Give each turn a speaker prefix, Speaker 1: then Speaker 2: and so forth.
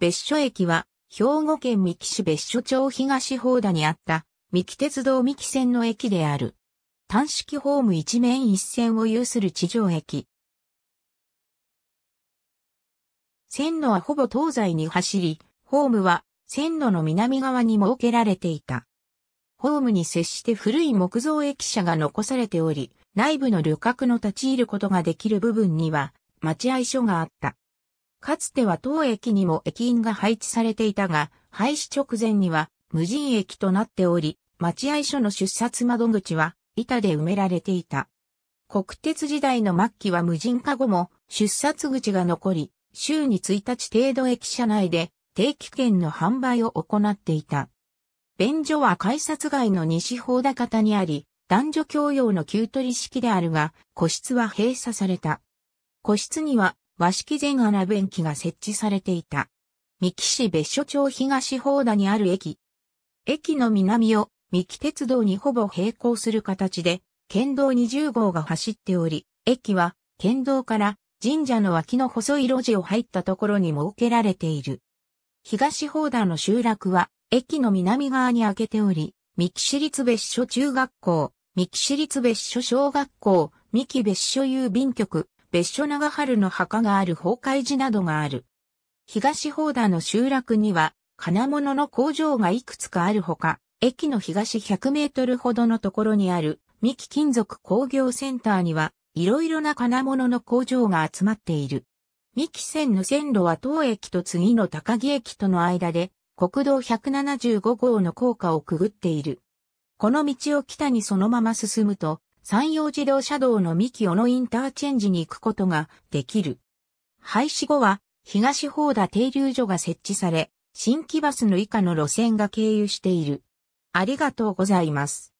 Speaker 1: 別所駅は、兵庫県三木市別所町東宝田にあった、三木鉄道三木線の駅である。単式ホーム一面一線を有する地上駅。線路はほぼ東西に走り、ホームは線路の南側に設けられていた。ホームに接して古い木造駅舎が残されており、内部の旅客の立ち入ることができる部分には待合所があった。かつては当駅にも駅員が配置されていたが、廃止直前には無人駅となっており、待合所の出札窓口は板で埋められていた。国鉄時代の末期は無人化後も出札口が残り、週に1日程度駅舎内で定期券の販売を行っていた。便所は改札外の西方高田にあり、男女共用の給取式であるが、個室は閉鎖された。個室には和式前穴弁機が設置されていた。三木市別所町東方田にある駅。駅の南を三木鉄道にほぼ並行する形で、県道20号が走っており、駅は県道から神社の脇の細い路地を入ったところに設けられている。東方田の集落は駅の南側に開けており、三木市立別所中学校、三木市立別所小学校、三木別所郵便局、別所長春の墓がある崩壊寺などがある。東宝田の集落には、金物の工場がいくつかあるほか、駅の東100メートルほどのところにある、三木金属工業センターには、いろいろな金物の工場が集まっている。三木線の線路は当駅と次の高木駅との間で、国道175号の高架をくぐっている。この道を北にそのまま進むと、山陽自動車道の三木小野インターチェンジに行くことができる。廃止後は東方田停留所が設置され、新規バスの以下の路線が経由している。ありがとうございます。